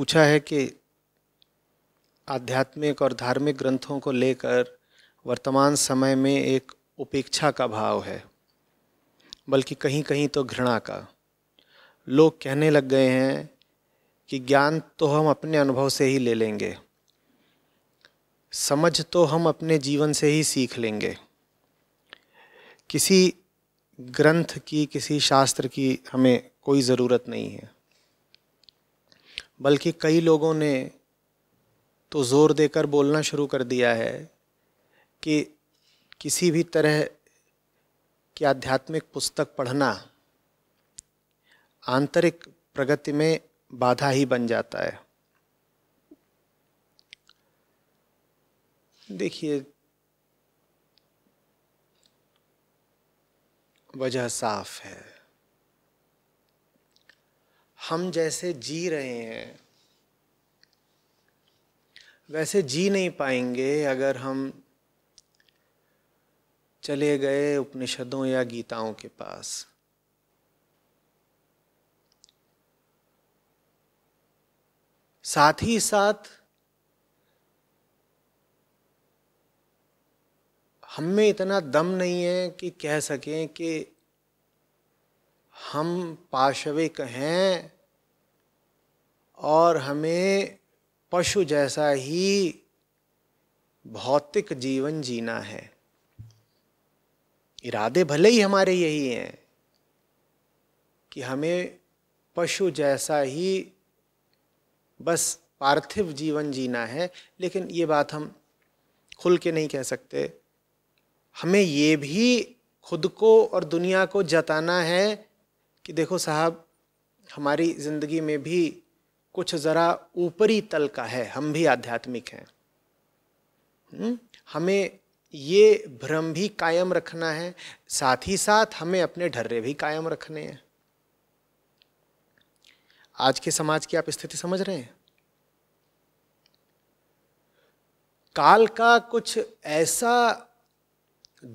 पूछा है कि आध्यात्मिक और धार्मिक ग्रंथों को लेकर वर्तमान समय में एक उपेक्षा का भाव है बल्कि कहीं कहीं तो घृणा का लोग कहने लग गए हैं कि ज्ञान तो हम अपने अनुभव से ही ले लेंगे समझ तो हम अपने जीवन से ही सीख लेंगे किसी ग्रंथ की किसी शास्त्र की हमें कोई ज़रूरत नहीं है बल्कि कई लोगों ने तो ज़ोर देकर बोलना शुरू कर दिया है कि किसी भी तरह की आध्यात्मिक पुस्तक पढ़ना आंतरिक प्रगति में बाधा ही बन जाता है देखिए वजह साफ है हम जैसे जी रहे हैं वैसे जी नहीं पाएंगे अगर हम चले गए उपनिषदों या गीताओं के पास साथ ही साथ हम में इतना दम नहीं है कि कह सकें कि हम पाशविक हैं और हमें पशु जैसा ही भौतिक जीवन जीना है इरादे भले ही हमारे यही हैं कि हमें पशु जैसा ही बस पार्थिव जीवन जीना है लेकिन ये बात हम खुल के नहीं कह सकते हमें ये भी खुद को और दुनिया को जताना है कि देखो साहब हमारी ज़िंदगी में भी कुछ ज़रा ऊपरी तल का है हम भी आध्यात्मिक हैं हम्म? हमें ये भ्रम भी कायम रखना है साथ ही साथ हमें अपने ढर्रे भी कायम रखने हैं आज के समाज की आप स्थिति समझ रहे हैं काल का कुछ ऐसा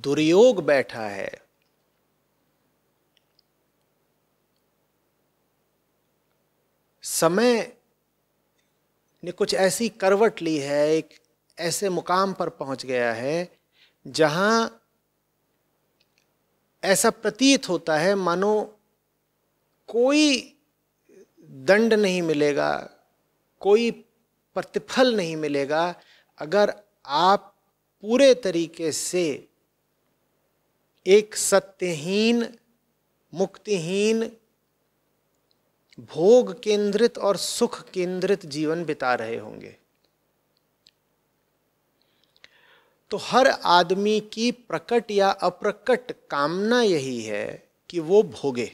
दुर्योग बैठा है समय ने कुछ ऐसी करवट ली है एक ऐसे मुकाम पर पहुंच गया है जहां ऐसा प्रतीत होता है मानो कोई दंड नहीं मिलेगा कोई प्रतिफल नहीं मिलेगा अगर आप पूरे तरीके से एक सत्यहीन मुक्तिहीन भोग केंद्रित और सुख केंद्रित जीवन बिता रहे होंगे तो हर आदमी की प्रकट या अप्रकट कामना यही है कि वो भोगे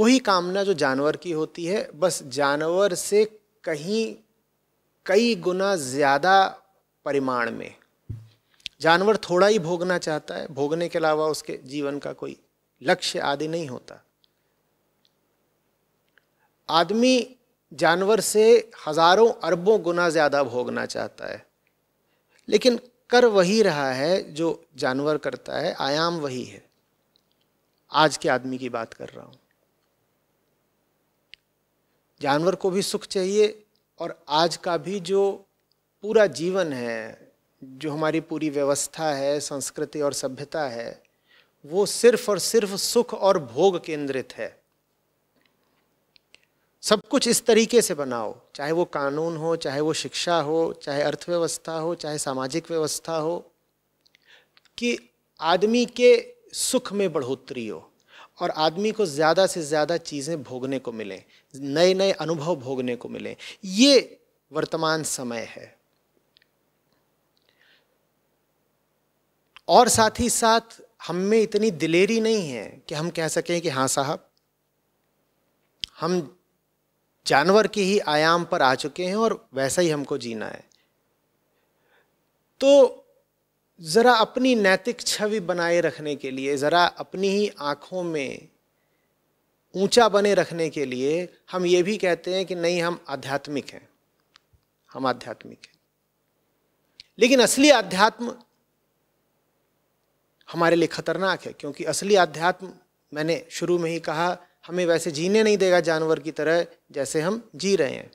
वही कामना जो जानवर की होती है बस जानवर से कहीं कई गुना ज़्यादा परिमाण में जानवर थोड़ा ही भोगना चाहता है भोगने के अलावा उसके जीवन का कोई लक्ष्य आदि नहीं होता आदमी जानवर से हजारों अरबों गुना ज़्यादा भोगना चाहता है लेकिन कर वही रहा है जो जानवर करता है आयाम वही है आज के आदमी की बात कर रहा हूँ जानवर को भी सुख चाहिए और आज का भी जो पूरा जीवन है जो हमारी पूरी व्यवस्था है संस्कृति और सभ्यता है वो सिर्फ और सिर्फ सुख और भोग केंद्रित है सब कुछ इस तरीके से बनाओ चाहे वो कानून हो चाहे वो शिक्षा हो चाहे अर्थव्यवस्था हो चाहे सामाजिक व्यवस्था हो कि आदमी के सुख में बढ़ोतरी हो और आदमी को ज़्यादा से ज़्यादा चीज़ें भोगने को मिलें नए नए अनुभव भोगने को मिलें ये वर्तमान समय है और साथ ही साथ हम में इतनी दिलेरी नहीं है कि हम कह सकें कि हाँ साहब हम जानवर के ही आयाम पर आ चुके हैं और वैसा ही हमको जीना है तो ज़रा अपनी नैतिक छवि बनाए रखने के लिए ज़रा अपनी ही आँखों में ऊंचा बने रखने के लिए हम ये भी कहते हैं कि नहीं हम आध्यात्मिक हैं हम आध्यात्मिक हैं लेकिन असली आध्यात्म हमारे लिए खतरनाक है क्योंकि असली आध्यात्म मैंने शुरू में ही कहा हमें वैसे जीने नहीं देगा जानवर की तरह जैसे हम जी रहे हैं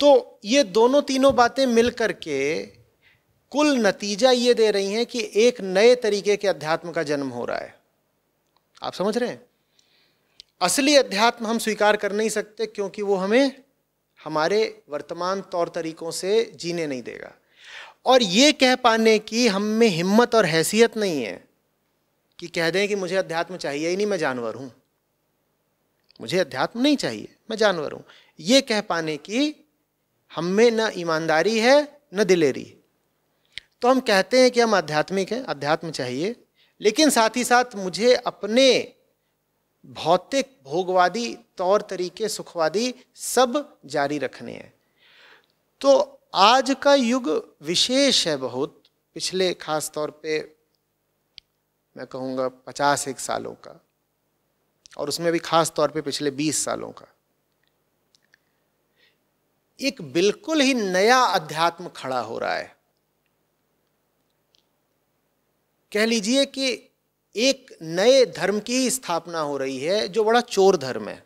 तो ये दोनों तीनों बातें मिल के कुल नतीजा ये दे रही हैं कि एक नए तरीके के अध्यात्म का जन्म हो रहा है आप समझ रहे हैं असली अध्यात्म हम स्वीकार कर नहीं सकते क्योंकि वो हमें हमारे वर्तमान तौर तरीकों से जीने नहीं देगा और ये कह पाने की हम में हिम्मत और हैसियत नहीं है कि कह दें कि मुझे अध्यात्म चाहिए ही नहीं मैं जानवर हूँ मुझे अध्यात्म नहीं चाहिए मैं जानवर हूँ ये कह पाने की हम में न ईमानदारी है न दिलेरी तो हम कहते हैं कि हम आध्यात्मिक हैं अध्यात्म चाहिए लेकिन साथ ही साथ मुझे अपने भौतिक भोगवादी तौर तरीके सुखवादी सब जारी रखने हैं तो आज का युग विशेष है बहुत पिछले खास तौर पे मैं कहूँगा पचास एक सालों का और उसमें भी खास तौर पे पिछले 20 सालों का एक बिल्कुल ही नया अध्यात्म खड़ा हो रहा है कह लीजिए कि एक नए धर्म की ही स्थापना हो रही है जो बड़ा चोर धर्म है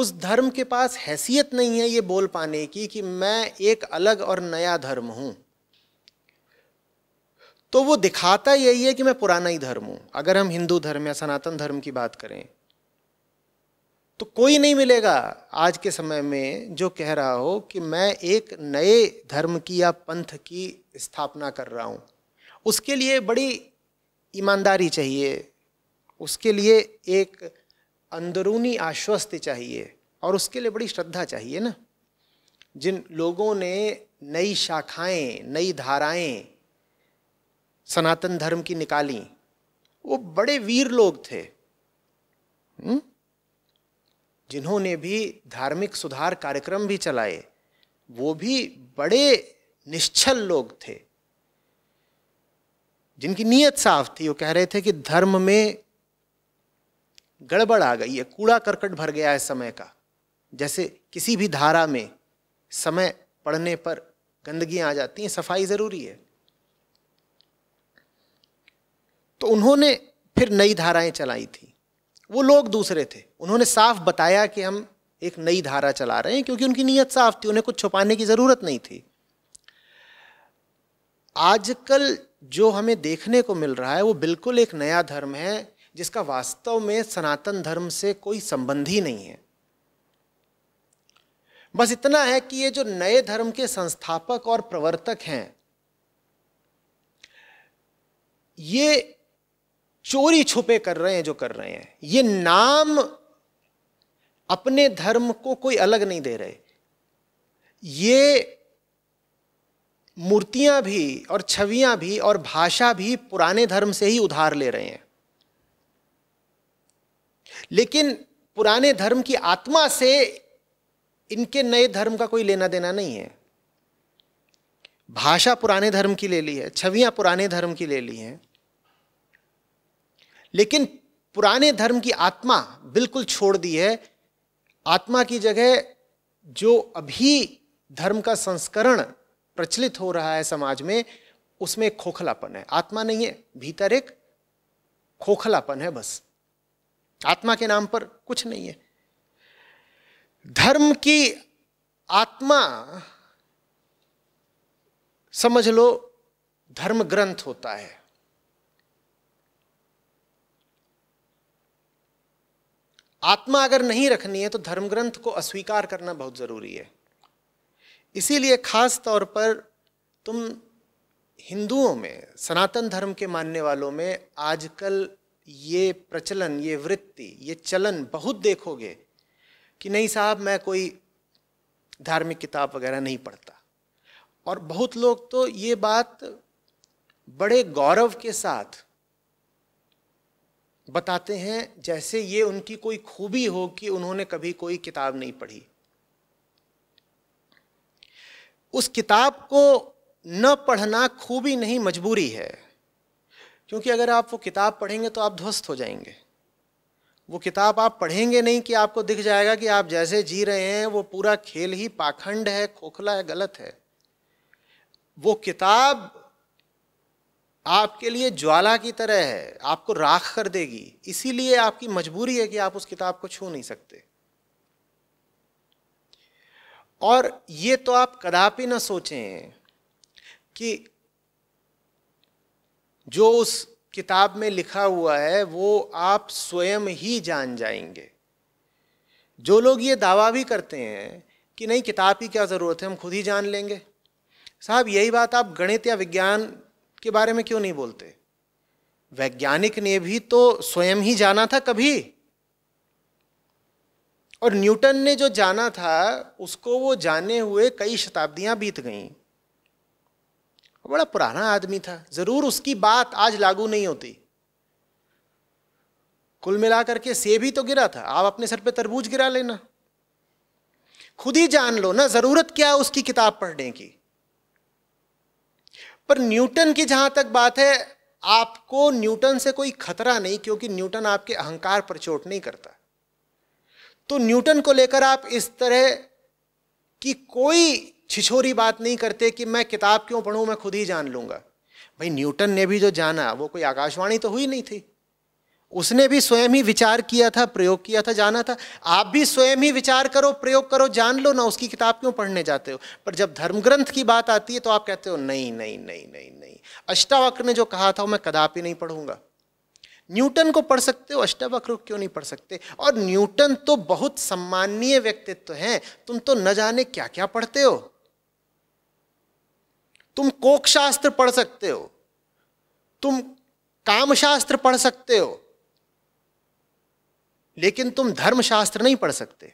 उस धर्म के पास हैसियत नहीं है ये बोल पाने की कि मैं एक अलग और नया धर्म हूं तो वो दिखाता यही है कि मैं पुराना ही धर्म हूं अगर हम हिंदू धर्म या सनातन धर्म की बात करें तो कोई नहीं मिलेगा आज के समय में जो कह रहा हो कि मैं एक नए धर्म की या पंथ की स्थापना कर रहा हूँ उसके लिए बड़ी ईमानदारी चाहिए उसके लिए एक अंदरूनी आश्वस्ति चाहिए और उसके लिए बड़ी श्रद्धा चाहिए ना जिन लोगों ने नई शाखाएं नई धाराएं सनातन धर्म की निकाली वो बड़े वीर लोग थे हम्म? जिन्होंने भी धार्मिक सुधार कार्यक्रम भी चलाए वो भी बड़े निश्चल लोग थे जिनकी नीयत साफ थी वो कह रहे थे कि धर्म में गड़बड़ आ गई है कूड़ा करकट भर गया है समय का जैसे किसी भी धारा में समय पड़ने पर गंदगी आ जाती है सफाई ज़रूरी है तो उन्होंने फिर नई धाराएं चलाई थी वो लोग दूसरे थे उन्होंने साफ बताया कि हम एक नई धारा चला रहे हैं क्योंकि उनकी नीयत साफ थी उन्हें कुछ छुपाने की ज़रूरत नहीं थी आजकल जो हमें देखने को मिल रहा है वो बिल्कुल एक नया धर्म है जिसका वास्तव में सनातन धर्म से कोई संबंध ही नहीं है बस इतना है कि ये जो नए धर्म के संस्थापक और प्रवर्तक हैं ये चोरी छुपे कर रहे हैं जो कर रहे हैं ये नाम अपने धर्म को कोई अलग नहीं दे रहे ये मूर्तियां भी और छवियां भी और भाषा भी पुराने धर्म से ही उधार ले रहे हैं लेकिन पुराने धर्म की आत्मा से इनके नए धर्म का कोई लेना देना नहीं है भाषा पुराने धर्म की ले ली है छवियां पुराने धर्म की ले ली हैं लेकिन पुराने धर्म की आत्मा बिल्कुल छोड़ दी है आत्मा की जगह जो अभी धर्म का संस्करण प्रचलित हो रहा है समाज में उसमें एक खोखलापन है आत्मा नहीं है भीतर एक खोखलापन है बस आत्मा के नाम पर कुछ नहीं है धर्म की आत्मा समझ लो धर्म ग्रंथ होता है आत्मा अगर नहीं रखनी है तो धर्म ग्रंथ को अस्वीकार करना बहुत ज़रूरी है इसीलिए खास तौर पर तुम हिंदुओं में सनातन धर्म के मानने वालों में आजकल ये प्रचलन ये वृत्ति ये चलन बहुत देखोगे कि नहीं साहब मैं कोई धार्मिक किताब वगैरह नहीं पढ़ता और बहुत लोग तो ये बात बड़े गौरव के साथ बताते हैं जैसे ये उनकी कोई खूबी हो कि उन्होंने कभी कोई किताब नहीं पढ़ी उस किताब को न पढ़ना खूबी नहीं मजबूरी है क्योंकि अगर आप वो किताब पढ़ेंगे तो आप ध्वस्त हो जाएंगे वो किताब आप पढ़ेंगे नहीं कि आपको दिख जाएगा कि आप जैसे जी रहे हैं वो पूरा खेल ही पाखंड है खोखला है गलत है वो किताब आपके लिए ज्वाला की तरह है आपको राख कर देगी इसीलिए आपकी मजबूरी है कि आप उस किताब को छू नहीं सकते और ये तो आप कदापि ना सोचें कि जो उस किताब में लिखा हुआ है वो आप स्वयं ही जान जाएंगे जो लोग ये दावा भी करते हैं कि नहीं किताब की क्या ज़रूरत है हम खुद ही जान लेंगे साहब यही बात आप गणित या विज्ञान के बारे में क्यों नहीं बोलते वैज्ञानिक ने भी तो स्वयं ही जाना था कभी और न्यूटन ने जो जाना था उसको वो जाने हुए कई शताब्दियां बीत गई बड़ा पुराना आदमी था जरूर उसकी बात आज लागू नहीं होती कुल मिलाकर के सेब ही तो गिरा था आप अपने सर पे तरबूज गिरा लेना खुद ही जान लो ना जरूरत क्या है उसकी किताब पढ़ने की पर न्यूटन की जहाँ तक बात है आपको न्यूटन से कोई खतरा नहीं क्योंकि न्यूटन आपके अहंकार पर चोट नहीं करता तो न्यूटन को लेकर आप इस तरह की कोई छिछोरी बात नहीं करते कि मैं किताब क्यों पढ़ूं मैं खुद ही जान लूंगा भाई न्यूटन ने भी जो जाना वो कोई आकाशवाणी तो हुई नहीं थी उसने भी स्वयं ही विचार किया था प्रयोग किया था जाना था आप भी स्वयं ही विचार करो प्रयोग करो जान लो ना उसकी किताब क्यों पढ़ने जाते हो पर जब धर्मग्रंथ की बात आती है तो आप कहते हो नहीं नहीं नहीं नहीं नहीं अष्टावक्र ने जो कहा था मैं कदापि नहीं पढ़ूंगा न्यूटन को पढ़ सकते हो अष्टावक्र क्यों नहीं पढ़ सकते और न्यूटन तो बहुत सम्माननीय व्यक्तित्व हैं तुम तो न जाने क्या क्या पढ़ते हो तुम कोक शास्त्र पढ़ सकते हो तुम कामशास्त्र पढ़ सकते हो लेकिन तुम धर्मशास्त्र नहीं पढ़ सकते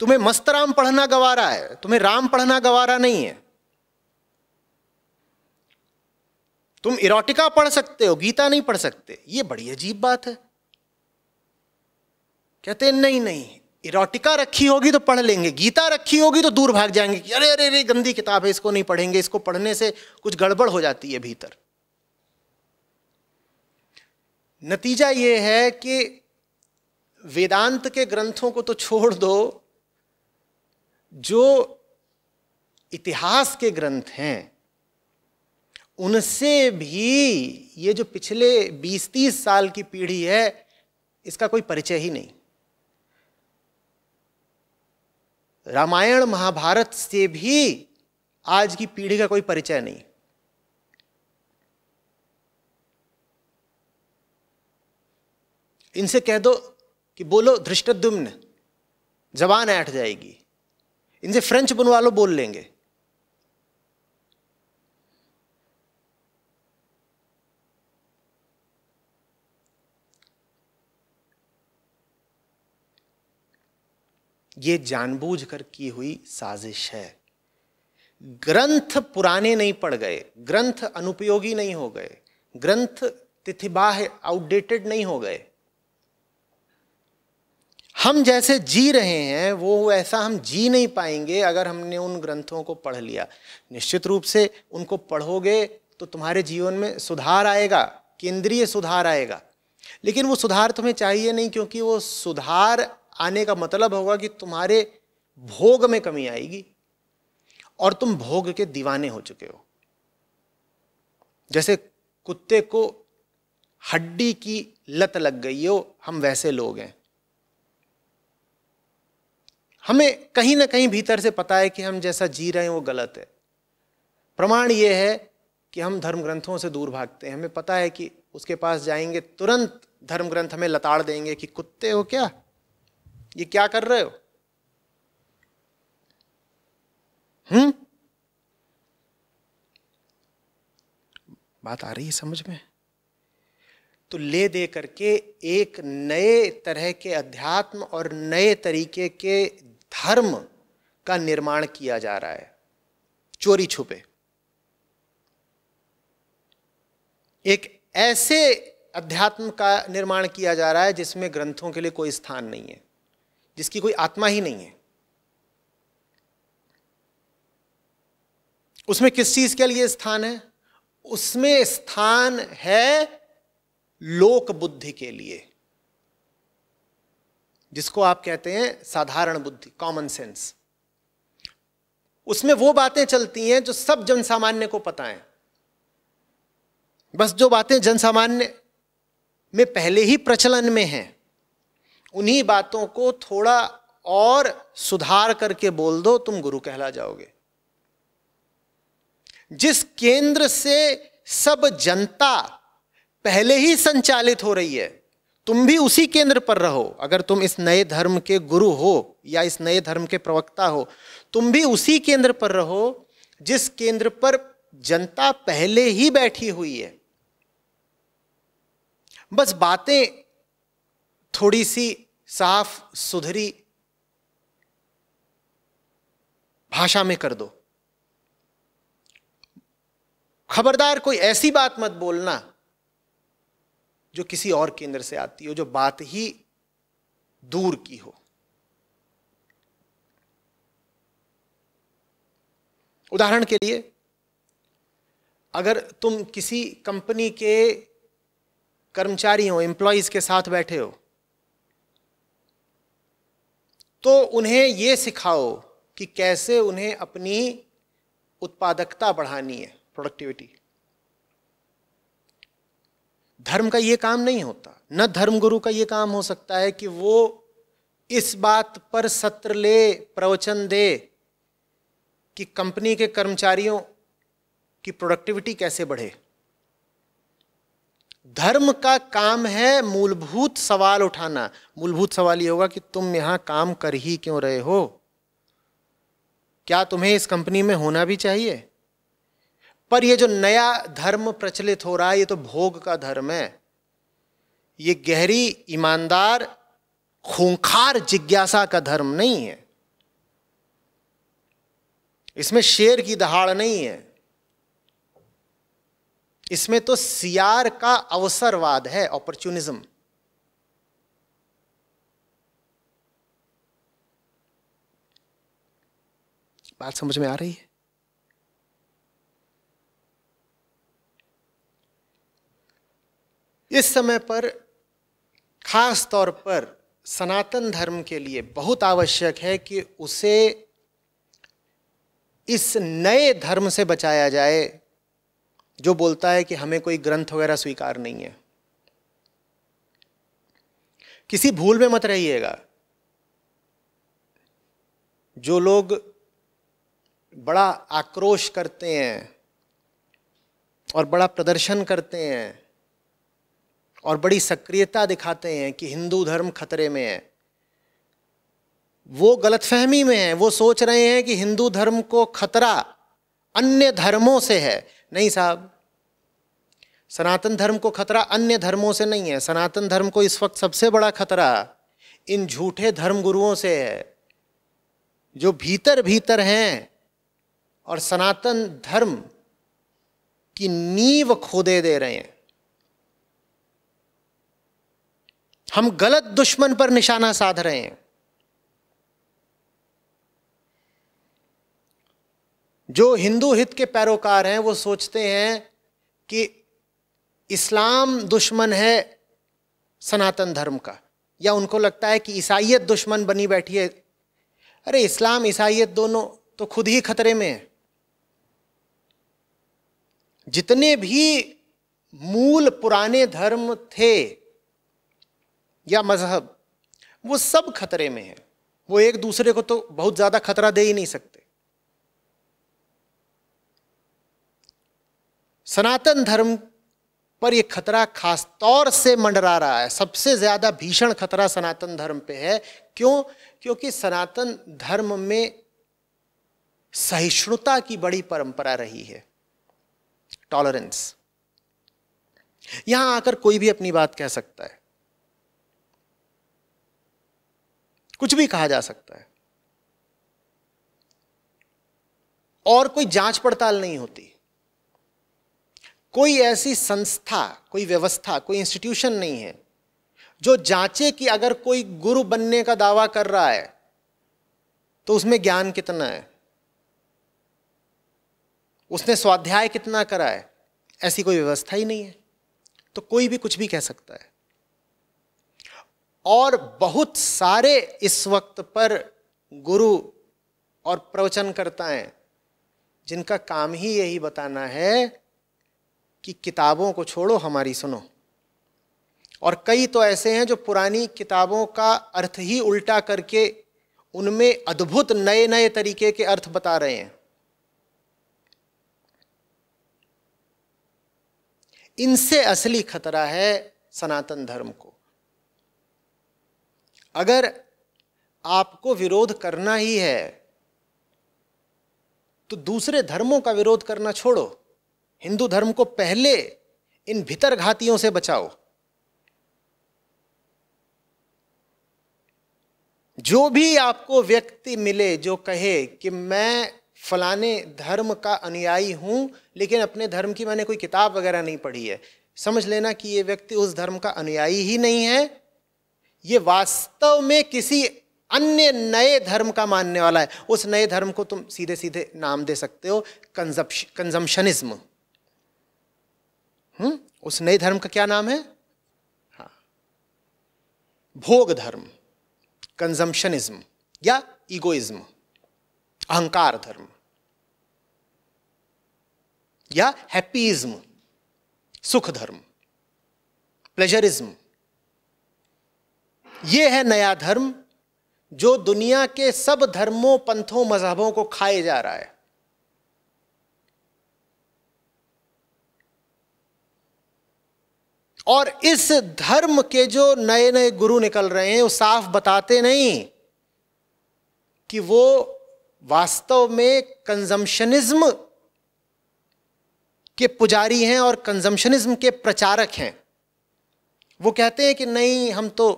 तुम्हें मस्तराम पढ़ना गवारा है तुम्हें राम पढ़ना गवारा नहीं है तुम इरोटिका पढ़ सकते हो गीता नहीं पढ़ सकते ये बड़ी अजीब बात है कहते नहीं नहीं इरोटिका रखी होगी तो पढ़ लेंगे गीता रखी होगी तो दूर भाग जाएंगे कि अरे अरे अरे गंदी किताब है इसको नहीं पढ़ेंगे इसको पढ़ने से कुछ गड़बड़ हो जाती है भीतर नतीजा ये है कि वेदांत के ग्रंथों को तो छोड़ दो जो इतिहास के ग्रंथ हैं उनसे भी ये जो पिछले 20-30 साल की पीढ़ी है इसका कोई परिचय ही नहीं रामायण महाभारत से भी आज की पीढ़ी का कोई परिचय नहीं इनसे कह दो कि बोलो धृष्टद्युम्न जबान ऐठ जाएगी इनसे फ्रेंच बनवा लो बोल लेंगे ये जानबूझ कर की हुई साजिश है ग्रंथ पुराने नहीं पड़ गए ग्रंथ अनुपयोगी नहीं हो गए ग्रंथ तिथिबाह आउटडेटेड नहीं हो गए हम जैसे जी रहे हैं वो ऐसा हम जी नहीं पाएंगे अगर हमने उन ग्रंथों को पढ़ लिया निश्चित रूप से उनको पढ़ोगे तो तुम्हारे जीवन में सुधार आएगा केंद्रीय सुधार आएगा लेकिन वो सुधार तुम्हें चाहिए नहीं क्योंकि वो सुधार आने का मतलब होगा कि तुम्हारे भोग में कमी आएगी और तुम भोग के दीवाने हो चुके हो जैसे कुत्ते को हड्डी की लत लग गई हो हम वैसे लोग हैं हमें कहीं ना कहीं भीतर से पता है कि हम जैसा जी रहे हैं वो गलत है प्रमाण ये है कि हम धर्म ग्रंथों से दूर भागते हैं हमें पता है कि उसके पास जाएंगे तुरंत धर्म ग्रंथ हमें लताड़ देंगे कि कुत्ते हो क्या ये क्या कर रहे हो हम्म बात आ रही है समझ में तो ले दे करके एक नए तरह के अध्यात्म और नए तरीके के धर्म का निर्माण किया जा रहा है चोरी छुपे एक ऐसे अध्यात्म का निर्माण किया जा रहा है जिसमें ग्रंथों के लिए कोई स्थान नहीं है जिसकी कोई आत्मा ही नहीं है उसमें किस चीज के लिए स्थान है उसमें स्थान है लोक बुद्धि के लिए जिसको आप कहते हैं साधारण बुद्धि कॉमन सेंस उसमें वो बातें चलती हैं जो सब जन सामान्य को पता है बस जो बातें जन सामान्य में पहले ही प्रचलन में हैं उन्हीं बातों को थोड़ा और सुधार करके बोल दो तुम गुरु कहला जाओगे जिस केंद्र से सब जनता पहले ही संचालित हो रही है तुम भी उसी केंद्र पर रहो अगर तुम इस नए धर्म के गुरु हो या इस नए धर्म के प्रवक्ता हो तुम भी उसी केंद्र पर रहो जिस केंद्र पर जनता पहले ही बैठी हुई है बस बातें थोड़ी सी साफ सुधरी भाषा में कर दो खबरदार कोई ऐसी बात मत बोलना जो किसी और केंद्र से आती हो जो बात ही दूर की हो उदाहरण के लिए अगर तुम किसी कंपनी के कर्मचारी हो एम्प्लॉयज के साथ बैठे हो तो उन्हें यह सिखाओ कि कैसे उन्हें अपनी उत्पादकता बढ़ानी है प्रोडक्टिविटी धर्म का ये काम नहीं होता न धर्मगुरु का ये काम हो सकता है कि वो इस बात पर सत्र ले प्रवचन दे कि कंपनी के कर्मचारियों की प्रोडक्टिविटी कैसे बढ़े धर्म का काम है मूलभूत सवाल उठाना मूलभूत सवाल ये होगा कि तुम यहां काम कर ही क्यों रहे हो क्या तुम्हें इस कंपनी में होना भी चाहिए पर ये जो नया धर्म प्रचलित हो रहा है ये तो भोग का धर्म है ये गहरी ईमानदार खूंखार जिज्ञासा का धर्म नहीं है इसमें शेर की दहाड़ नहीं है इसमें तो सियार का अवसरवाद है अपॉर्चुनिज्म बात समझ में आ रही है इस समय पर खास तौर पर सनातन धर्म के लिए बहुत आवश्यक है कि उसे इस नए धर्म से बचाया जाए जो बोलता है कि हमें कोई ग्रंथ वगैरह स्वीकार नहीं है किसी भूल में मत रहिएगा जो लोग बड़ा आक्रोश करते हैं और बड़ा प्रदर्शन करते हैं और बड़ी सक्रियता दिखाते हैं कि हिंदू धर्म खतरे में है वो गलतफहमी में है वो सोच रहे हैं कि हिंदू धर्म को खतरा अन्य धर्मों से है नहीं साहब सनातन धर्म को खतरा अन्य धर्मों से नहीं है सनातन धर्म को इस वक्त सबसे बड़ा खतरा इन झूठे धर्म गुरुओं से है जो भीतर भीतर हैं और सनातन धर्म की नींव खोदे दे रहे हैं हम गलत दुश्मन पर निशाना साध रहे हैं जो हिंदू हित के पैरोकार हैं वो सोचते हैं कि इस्लाम दुश्मन है सनातन धर्म का या उनको लगता है कि ईसाइयत दुश्मन बनी बैठी है अरे इस्लाम ईसाइयत दोनों तो खुद ही खतरे में है जितने भी मूल पुराने धर्म थे या मजहब वो सब खतरे में है वो एक दूसरे को तो बहुत ज़्यादा खतरा दे ही नहीं सकते सनातन धर्म पर यह खतरा खास तौर से मंडरा रहा है सबसे ज़्यादा भीषण खतरा सनातन धर्म पे है क्यों क्योंकि सनातन धर्म में सहिष्णुता की बड़ी परंपरा रही है टॉलरेंस यहां आकर कोई भी अपनी बात कह सकता है कुछ भी कहा जा सकता है और कोई जांच पड़ताल नहीं होती कोई ऐसी संस्था कोई व्यवस्था कोई इंस्टीट्यूशन नहीं है जो जांचे कि अगर कोई गुरु बनने का दावा कर रहा है तो उसमें ज्ञान कितना है उसने स्वाध्याय कितना करा है ऐसी कोई व्यवस्था ही नहीं है तो कोई भी कुछ भी कह सकता है और बहुत सारे इस वक्त पर गुरु और प्रवचन करता है जिनका काम ही यही बताना है कि किताबों को छोड़ो हमारी सुनो और कई तो ऐसे हैं जो पुरानी किताबों का अर्थ ही उल्टा करके उनमें अद्भुत नए नए तरीके के अर्थ बता रहे हैं इनसे असली खतरा है सनातन धर्म को अगर आपको विरोध करना ही है तो दूसरे धर्मों का विरोध करना छोड़ो हिंदू धर्म को पहले इन भीतर घातियों से बचाओ जो भी आपको व्यक्ति मिले जो कहे कि मैं फलाने धर्म का अनुयायी हूं लेकिन अपने धर्म की मैंने कोई किताब वगैरह नहीं पढ़ी है समझ लेना कि ये व्यक्ति उस धर्म का अनुयायी ही नहीं है ये वास्तव में किसी अन्य नए धर्म का मानने वाला है उस नए धर्म को तुम सीधे सीधे नाम दे सकते हो कंजम्पनिज्म उस नए धर्म का क्या नाम है हाँ भोग धर्म कंजम्पनिज्म या इगोइज्म अहंकार धर्म या हैप्पीज्म सुख धर्म प्लेजरिज्म ये है नया धर्म जो दुनिया के सब धर्मों पंथों मजहबों को खाए जा रहा है और इस धर्म के जो नए नए गुरु निकल रहे हैं वो साफ बताते नहीं कि वो वास्तव में कंजम्पशनिज्म के पुजारी हैं और कंजम्पशनिज्म के प्रचारक हैं वो कहते हैं कि नहीं हम तो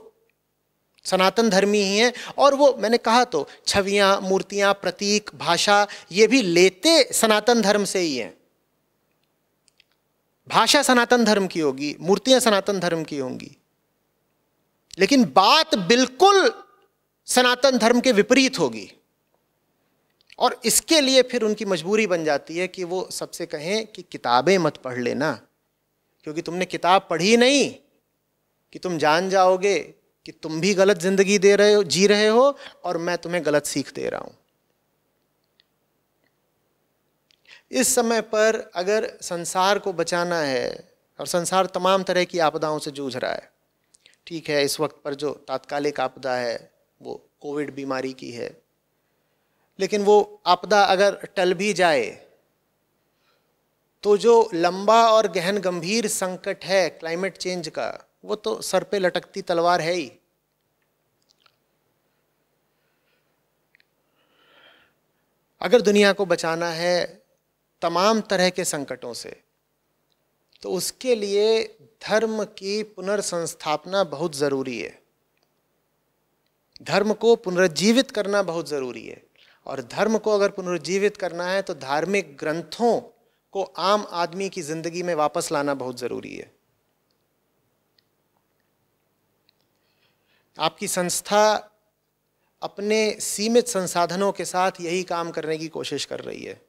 सनातन धर्मी ही हैं और वो मैंने कहा तो छवियाँ मूर्तियाँ प्रतीक भाषा ये भी लेते सनातन धर्म से ही हैं भाषा सनातन धर्म की होगी मूर्तियां सनातन धर्म की होंगी लेकिन बात बिल्कुल सनातन धर्म के विपरीत होगी और इसके लिए फिर उनकी मजबूरी बन जाती है कि वो सबसे कहें कि किताबें मत पढ़ लेना क्योंकि तुमने किताब पढ़ी नहीं कि तुम जान जाओगे कि तुम भी गलत जिंदगी दे रहे हो जी रहे हो और मैं तुम्हें गलत सीख दे रहा हूं इस समय पर अगर संसार को बचाना है और संसार तमाम तरह की आपदाओं से जूझ रहा है ठीक है इस वक्त पर जो तात्कालिक आपदा है वो कोविड बीमारी की है लेकिन वो आपदा अगर टल भी जाए तो जो लंबा और गहन गंभीर संकट है क्लाइमेट चेंज का वो तो सर पे लटकती तलवार है ही अगर दुनिया को बचाना है तमाम तरह के संकटों से तो उसके लिए धर्म की पुनर्संस्थापना बहुत ज़रूरी है धर्म को पुनर्जीवित करना बहुत ज़रूरी है और धर्म को अगर पुनर्जीवित करना है तो धार्मिक ग्रंथों को आम आदमी की ज़िंदगी में वापस लाना बहुत ज़रूरी है आपकी संस्था अपने सीमित संसाधनों के साथ यही काम करने की कोशिश कर रही है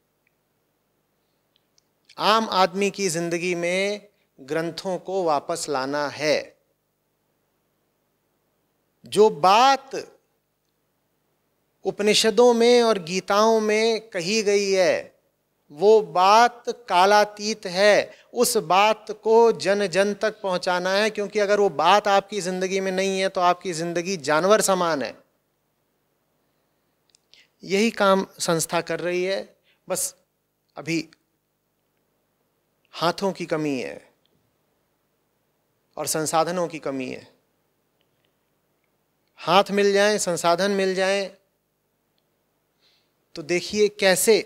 आम आदमी की ज़िंदगी में ग्रंथों को वापस लाना है जो बात उपनिषदों में और गीताओं में कही गई है वो बात कालातीत है उस बात को जन जन तक पहुंचाना है क्योंकि अगर वो बात आपकी ज़िंदगी में नहीं है तो आपकी ज़िंदगी जानवर समान है यही काम संस्था कर रही है बस अभी हाथों की कमी है और संसाधनों की कमी है हाथ मिल जाए संसाधन मिल जाए तो देखिए कैसे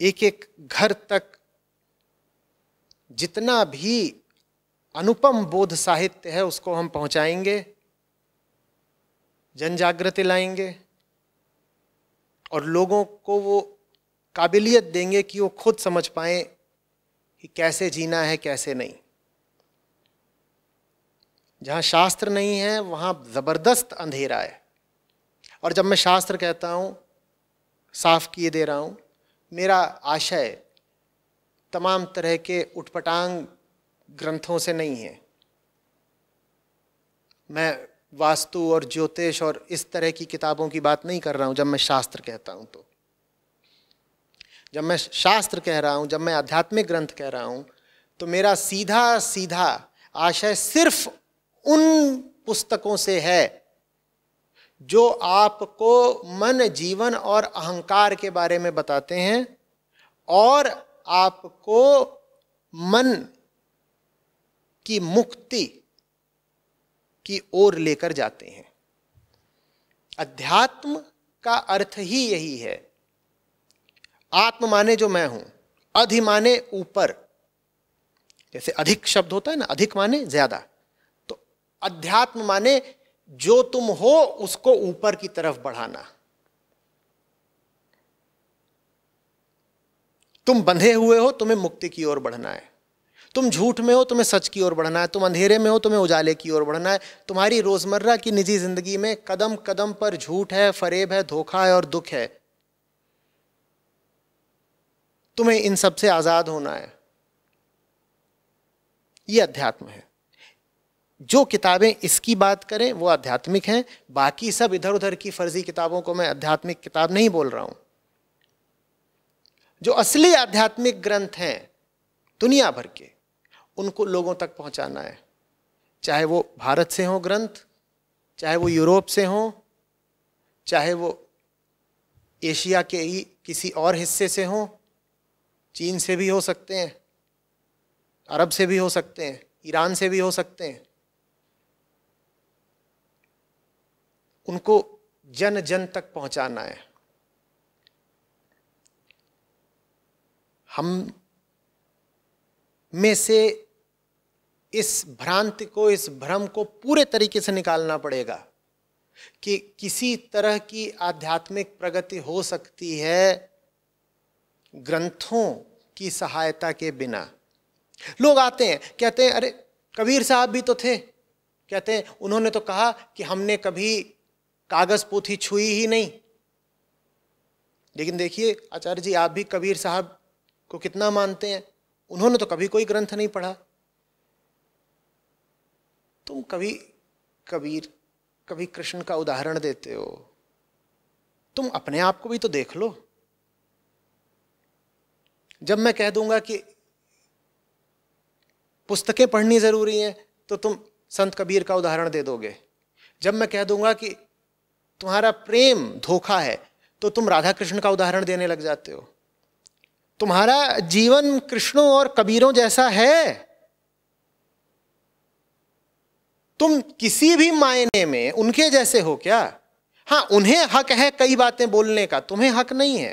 एक एक घर तक जितना भी अनुपम बोध साहित्य है उसको हम पहुंचाएंगे जन जागृति लाएंगे और लोगों को वो काबिलियत देंगे कि वो खुद समझ पाए कि कैसे जीना है कैसे नहीं जहाँ शास्त्र नहीं है वहाँ ज़बरदस्त अंधेरा है और जब मैं शास्त्र कहता हूँ साफ किए दे रहा हूँ मेरा आशय तमाम तरह के उठपटांग ग्रंथों से नहीं है मैं वास्तु और ज्योतिष और इस तरह की किताबों की बात नहीं कर रहा हूँ जब मैं शास्त्र कहता हूँ तो जब मैं शास्त्र कह रहा हूँ जब मैं आध्यात्मिक ग्रंथ कह रहा हूँ तो मेरा सीधा सीधा आशय सिर्फ उन पुस्तकों से है जो आपको मन जीवन और अहंकार के बारे में बताते हैं और आपको मन की मुक्ति की ओर लेकर जाते हैं अध्यात्म का अर्थ ही यही है आत्म माने जो मैं हूं अधिमाने ऊपर जैसे अधिक शब्द होता है ना अधिक माने ज्यादा तो अध्यात्म माने जो तुम हो उसको ऊपर की तरफ बढ़ाना तुम बंधे हुए हो तुम्हें मुक्ति की ओर बढ़ना है तुम झूठ में हो तुम्हें सच की ओर बढ़ना है तुम अंधेरे में हो तुम्हें उजाले की ओर बढ़ना है तुम्हारी रोजमर्रा की निजी जिंदगी में कदम कदम पर झूठ है फरेब है धोखा है और दुख है तुम्हें इन सब से आजाद होना है यह अध्यात्म है जो किताबें इसकी बात करें वो आध्यात्मिक हैं बाकी सब इधर उधर की फर्जी किताबों को मैं आध्यात्मिक किताब नहीं बोल रहा हूं जो असली आध्यात्मिक ग्रंथ हैं दुनिया भर के उनको लोगों तक पहुंचाना है चाहे वो भारत से हो ग्रंथ चाहे वो यूरोप से हो चाहे वो एशिया के ही किसी और हिस्से से हो चीन से भी हो सकते हैं अरब से भी हो सकते हैं ईरान से भी हो सकते हैं उनको जन जन तक पहुंचाना है हम में से इस भ्रांति को इस भ्रम को पूरे तरीके से निकालना पड़ेगा कि किसी तरह की आध्यात्मिक प्रगति हो सकती है ग्रंथों की सहायता के बिना लोग आते हैं कहते हैं अरे कबीर साहब भी तो थे कहते हैं उन्होंने तो कहा कि हमने कभी कागज पोथी छुई ही नहीं लेकिन देखिए आचार्य जी आप भी कबीर साहब को कितना मानते हैं उन्होंने तो कभी कोई ग्रंथ नहीं पढ़ा तुम कभी कबीर कभी कृष्ण का उदाहरण देते हो तुम अपने आप को भी तो देख लो जब मैं कह दूंगा कि पुस्तकें पढ़नी जरूरी हैं तो तुम संत कबीर का उदाहरण दे दोगे जब मैं कह दूंगा कि तुम्हारा प्रेम धोखा है तो तुम राधा कृष्ण का उदाहरण देने लग जाते हो तुम्हारा जीवन कृष्णों और कबीरों जैसा है तुम किसी भी मायने में उनके जैसे हो क्या हां उन्हें हक है कई बातें बोलने का तुम्हें हक नहीं है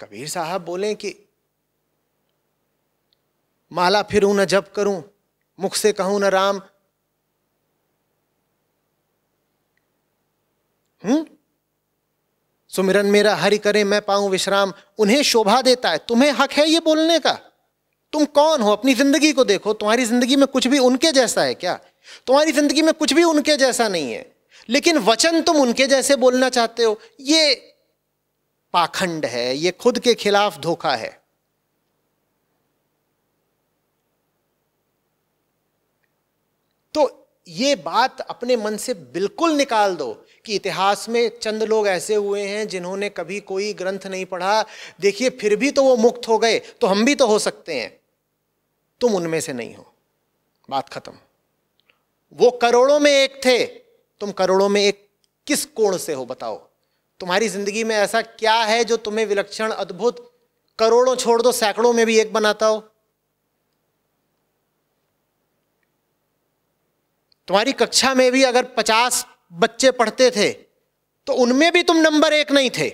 कबीर साहब बोले कि माला फिरूं न जब करूं मुख से कहूं ना राम हम्म सुमिरन मेरा हरि करे मैं पाऊं विश्राम उन्हें शोभा देता है तुम्हें हक है ये बोलने का तुम कौन हो अपनी जिंदगी को देखो तुम्हारी जिंदगी में कुछ भी उनके जैसा है क्या तुम्हारी जिंदगी में कुछ भी उनके जैसा नहीं है लेकिन वचन तुम उनके जैसे बोलना चाहते हो ये पाखंड है ये खुद के खिलाफ धोखा है ये बात अपने मन से बिल्कुल निकाल दो कि इतिहास में चंद लोग ऐसे हुए हैं जिन्होंने कभी कोई ग्रंथ नहीं पढ़ा देखिए फिर भी तो वो मुक्त हो गए तो हम भी तो हो सकते हैं तुम उनमें से नहीं हो बात खत्म वो करोड़ों में एक थे तुम करोड़ों में एक किस कोण से हो बताओ तुम्हारी जिंदगी में ऐसा क्या है जो तुम्हें विलक्षण अद्भुत करोड़ों छोड़ दो सैकड़ों में भी एक बनाता हो तुम्हारी कक्षा में भी अगर पचास बच्चे पढ़ते थे तो उनमें भी तुम नंबर एक नहीं थे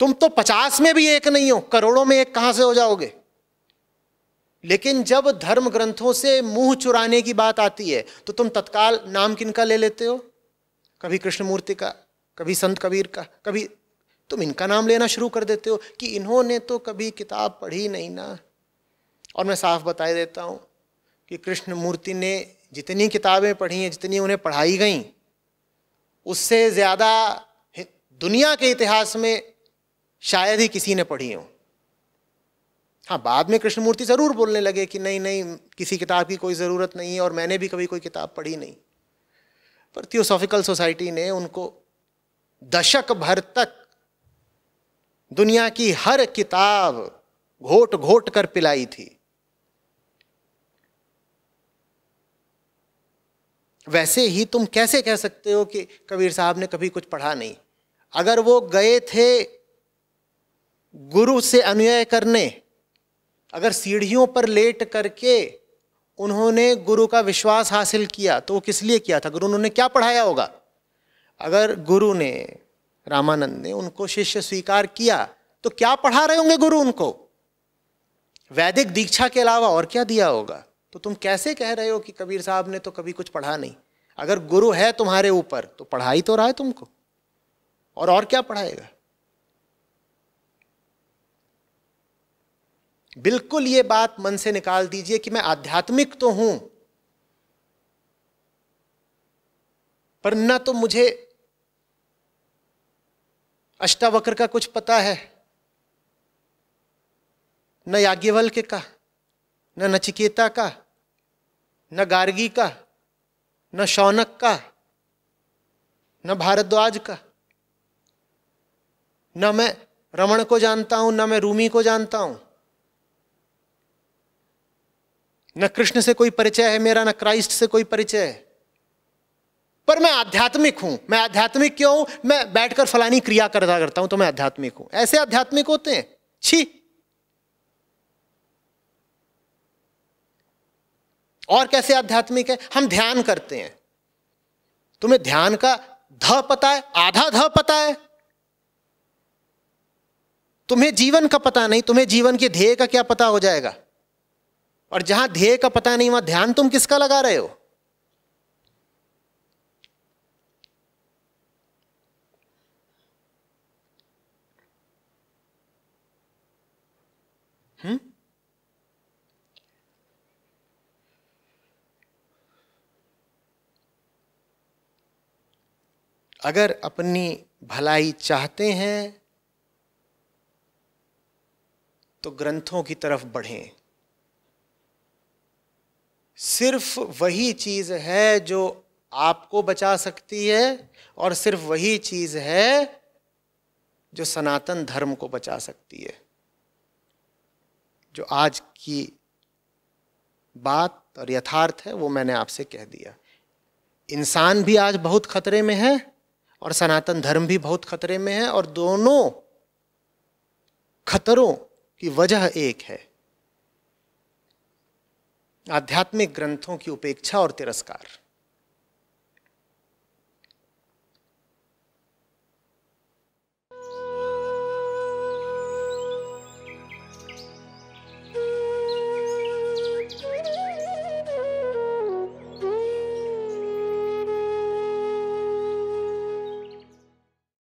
तुम तो पचास में भी एक नहीं हो करोड़ों में एक कहां से हो जाओगे लेकिन जब धर्म ग्रंथों से मुंह चुराने की बात आती है तो तुम तत्काल नाम किन का ले लेते हो कभी कृष्णमूर्ति का कभी संत कबीर का कभी तुम इनका नाम लेना शुरू कर देते हो कि इन्होंने तो कभी किताब पढ़ी नहीं ना और मैं साफ बता देता हूँ कि कृष्णमूर्ति ने जितनी किताबें पढ़ी हैं जितनी उन्हें पढ़ाई गई उससे ज़्यादा दुनिया के इतिहास में शायद ही किसी ने पढ़ी हो हाँ बाद में कृष्णमूर्ति ज़रूर बोलने लगे कि नहीं नहीं किसी किताब की कोई ज़रूरत नहीं है और मैंने भी कभी कोई किताब पढ़ी नहीं पर थियोसॉफिकल सोसाइटी ने उनको दशक भर तक दुनिया की हर किताब घोट घोट कर पिलाई थी वैसे ही तुम कैसे कह सकते हो कि कबीर साहब ने कभी कुछ पढ़ा नहीं अगर वो गए थे गुरु से अनुयाय करने अगर सीढ़ियों पर लेट करके उन्होंने गुरु का विश्वास हासिल किया तो वो किस लिए किया था गुरु उन्होंने क्या पढ़ाया होगा अगर गुरु ने रामानंद ने उनको शिष्य स्वीकार किया तो क्या पढ़ा रहे होंगे गुरु उनको वैदिक दीक्षा के अलावा और क्या दिया होगा तो तुम कैसे कह रहे हो कि कबीर साहब ने तो कभी कुछ पढ़ा नहीं अगर गुरु है तुम्हारे ऊपर तो पढ़ाई तो रहा है तुमको और और क्या पढ़ाएगा बिल्कुल ये बात मन से निकाल दीजिए कि मैं आध्यात्मिक तो हूं पर न तो मुझे अष्टावक्र का कुछ पता है न याज्ञवल्क्य का न नचिकेता का न गार्गी का न शौनक का न भारद्वाज का न मैं रमण को जानता हूं न मैं रूमी को जानता हूं न कृष्ण से कोई परिचय है मेरा न क्राइस्ट से कोई परिचय है पर मैं आध्यात्मिक हूं मैं आध्यात्मिक क्यों हूं मैं बैठकर फलानी क्रिया करता करता हूं तो मैं आध्यात्मिक हूं ऐसे आध्यात्मिक होते हैं छी और कैसे आध्यात्मिक है हम ध्यान करते हैं तुम्हें ध्यान का ध पता है आधा ध पता है तुम्हें जीवन का पता नहीं तुम्हें जीवन के ध्येय का क्या पता हो जाएगा और जहां ध्येय का पता नहीं वहां ध्यान तुम किसका लगा रहे हो हम्म अगर अपनी भलाई चाहते हैं तो ग्रंथों की तरफ बढ़ें सिर्फ वही चीज़ है जो आपको बचा सकती है और सिर्फ वही चीज़ है जो सनातन धर्म को बचा सकती है जो आज की बात और यथार्थ है वो मैंने आपसे कह दिया इंसान भी आज बहुत खतरे में है और सनातन धर्म भी बहुत खतरे में है और दोनों खतरों की वजह एक है आध्यात्मिक ग्रंथों की उपेक्षा और तिरस्कार